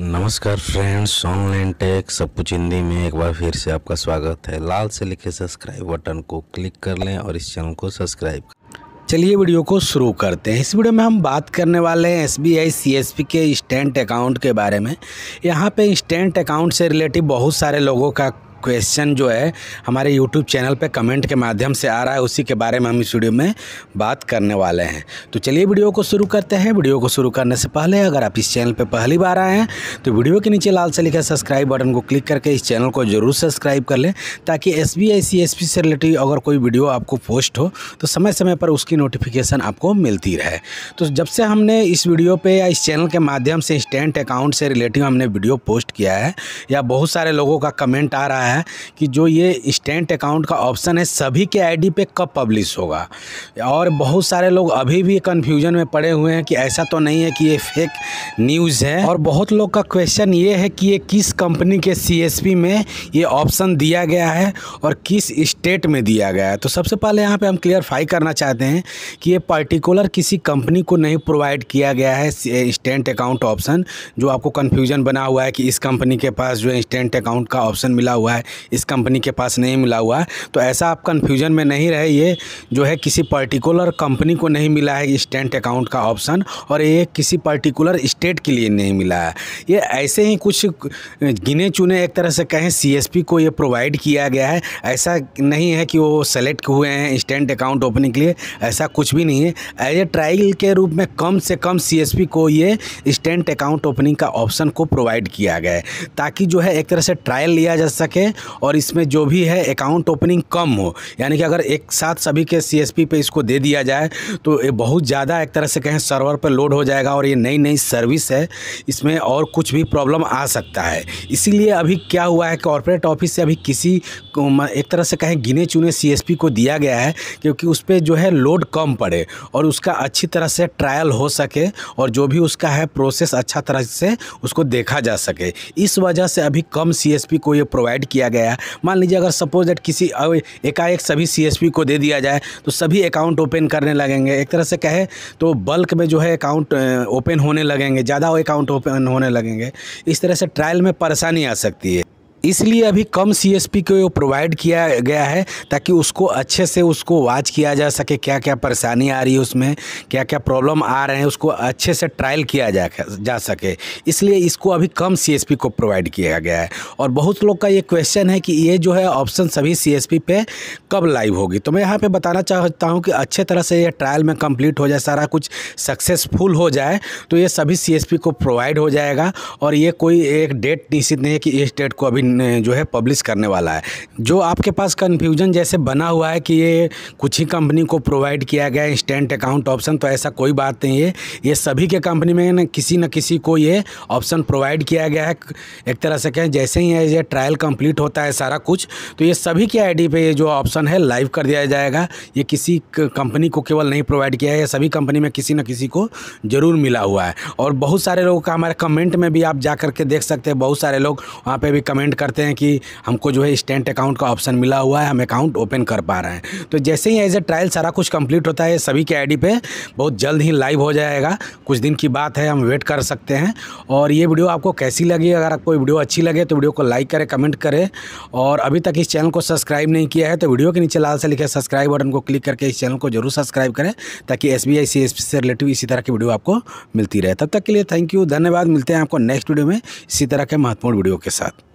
नमस्कार friends online take सब कुछ हिंदी में एक बार फिर से आपका स्वागत है लाल से लिखे सब्सक्राइब बटन को क्लिक कर लें और इस चैनल को सब्सक्राइब चलिए वीडियो को शुरू करते हैं इस वीडियो में हम बात करने वाले हैं S B I C S P के इंस्टेंट अकाउंट के बारे में यहाँ पे इंस्टेंट अकाउंट से रिलेटिव बहुत सारे लोगों का क्वेश्चन जो है हमारे यूट्यूब चैनल पे कमेंट के माध्यम से आ रहा है उसी के बारे में हम इस वीडियो में बात करने वाले हैं तो चलिए वीडियो को शुरू करते हैं वीडियो को शुरू करने से पहले अगर आप इस चैनल पे पहली बार आए हैं तो वीडियो के नीचे लाल से लिखा सब्सक्राइब बटन को क्लिक करके इस चैनल को जरूर सब्सक्राइब कर लें ताकि एस बी से रिलेटिव अगर कोई वीडियो आपको पोस्ट हो तो समय समय पर उसकी नोटिफिकेशन आपको मिलती रहे तो जब से हमने इस वीडियो पर या इस चैनल के माध्यम से इंस्टेंट अकाउंट से रिलेटिव हमने वीडियो पोस्ट किया है या बहुत सारे लोगों का कमेंट आ रहा है है कि जो ये स्टेंट अकाउंट का ऑप्शन है सभी के आईडी पे कब पब्लिश होगा और बहुत सारे लोग अभी भी कन्फ्यूजन में पड़े हुए हैं कि ऐसा तो नहीं है कि ये फेक न्यूज़ है और बहुत लोग का क्वेश्चन ये है कि ये किस कंपनी के सी में ये ऑप्शन दिया गया है और किस स्टेट में दिया गया है तो सबसे पहले यहाँ पर हम क्लियरफाई करना चाहते हैं कि ये पर्टिकुलर किसी कंपनी को नहीं प्रोवाइड किया गया है स्टेंट अकाउंट ऑप्शन जो आपको कन्फ्यूजन बना हुआ है कि इस कंपनी के पास जो इंस्टेंट अकाउंट का ऑप्शन मिला हुआ है है इस कंपनी के पास नहीं मिला हुआ है तो ऐसा आप कन्फ्यूजन में नहीं रहे ये जो है किसी पर्टिकुलर कंपनी को नहीं मिला है इंस्टेंट अकाउंट का ऑप्शन और ये किसी पर्टिकुलर स्टेट के लिए नहीं मिला है ये ऐसे ही कुछ गिने चुने एक तरह से कहें सी को ये प्रोवाइड किया गया है ऐसा नहीं है कि वो सेलेक्ट हुए हैं इंस्टेंट अकाउंट ओपनिंग के लिए ऐसा कुछ भी नहीं है एज ए ट्रायल के रूप में कम से कम सी को ये इंस्टेंट अकाउंट ओपनिंग का ऑप्शन को प्रोवाइड किया गया है ताकि जो है एक तरह से ट्रायल लिया जा सके दें और इसमें जो भी है अकाउंट ओपनिंग कम हो यानी कि अगर एक साथ सभी के सी एस पी पे इसको दे दिया जाए तो ये बहुत ज़्यादा एक तरह से कहें सर्वर पर लोड हो जाएगा और ये नई नई सर्विस है इसमें और कुछ भी प्रॉब्लम आ सकता है इसीलिए अभी क्या हुआ है कॉरपोरेट ऑफिस से अभी किसी एक तरह से कहें गिने चुने सी को दिया गया है क्योंकि उस पर जो है लोड कम पड़े और उसका अच्छी तरह से ट्रायल हो सके और जो भी उसका है प्रोसेस अच्छा तरह से उसको देखा जा सके इस वजह से अभी कम सी को ये प्रोवाइड किया किया गया है मान लीजिए अगर सपोज दैट किसी एकाएक सभी सी को दे दिया जाए तो सभी अकाउंट ओपन करने लगेंगे एक तरह से कहे तो बल्क में जो है अकाउंट ओपन होने लगेंगे ज़्यादा अकाउंट ओपन होने लगेंगे इस तरह से ट्रायल में परेशानी आ सकती है इसलिए अभी कम सीएसपी को प्रोवाइड किया गया है ताकि उसको अच्छे से उसको वाच किया जा सके क्या क्या परेशानी आ रही है उसमें क्या क्या प्रॉब्लम आ रहे हैं उसको अच्छे से ट्रायल किया जा जा सके इसलिए इसको अभी कम सीएसपी को प्रोवाइड किया गया है और बहुत लोग का ये क्वेश्चन है कि ये जो है ऑप्शन सभी सी पे कब लाइव होगी तो मैं यहाँ पर बताना चाहता हूँ कि अच्छे तरह से यह ट्रायल में कम्प्लीट हो जाए सारा कुछ सक्सेसफुल हो जाए तो ये सभी सी को प्रोवाइड हो जाएगा और ये कोई एक डेट निश्चित नहीं है कि इस डेट को अभी जो है पब्लिश करने वाला है जो आपके पास कन्फ्यूजन जैसे बना हुआ है कि ये कुछ ही कंपनी को प्रोवाइड किया गया इंस्टेंट अकाउंट ऑप्शन तो ऐसा कोई बात नहीं है ये सभी के कंपनी में न किसी न किसी को ये ऑप्शन प्रोवाइड किया गया है एक तरह से कहें जैसे ही ये ट्रायल कंप्लीट होता है सारा कुछ तो ये सभी के आईडी पे ये जो ऑप्शन है लाइव कर दिया जाएगा ये किसी कंपनी को केवल नहीं प्रोवाइड किया है सभी कंपनी में किसी न किसी को ज़रूर मिला हुआ है और बहुत सारे लोगों का हमारे कमेंट में भी आप जा करके देख सकते हैं बहुत सारे लोग वहाँ पर भी कमेंट करते हैं कि हमको जो है स्टेंट अकाउंट का ऑप्शन मिला हुआ है हम अकाउंट ओपन कर पा रहे हैं तो जैसे ही एज ए ट्रायल सारा कुछ कंप्लीट होता है सभी के आईडी पे बहुत जल्द ही लाइव हो जाएगा कुछ दिन की बात है हम वेट कर सकते हैं और ये वीडियो आपको कैसी लगी अगर आपको वीडियो अच्छी लगे तो वीडियो को लाइक करें कमेंट करें और अभी तक इस चैनल को सब्सक्राइब नहीं किया है तो वीडियो के नीचे लाल से लिखे सब्सक्राइब बटन को क्लिक करके इस चैनल को जरूर सब्सक्राइब करें ताकि एस बी से रिलेटिव इसी तरह की वीडियो आपको मिलती रहे तब तक के लिए थैंक यू धन्यवाद मिलते हैं आपको नेक्स्ट वीडियो में इसी तरह के महत्वपूर्ण वीडियो के साथ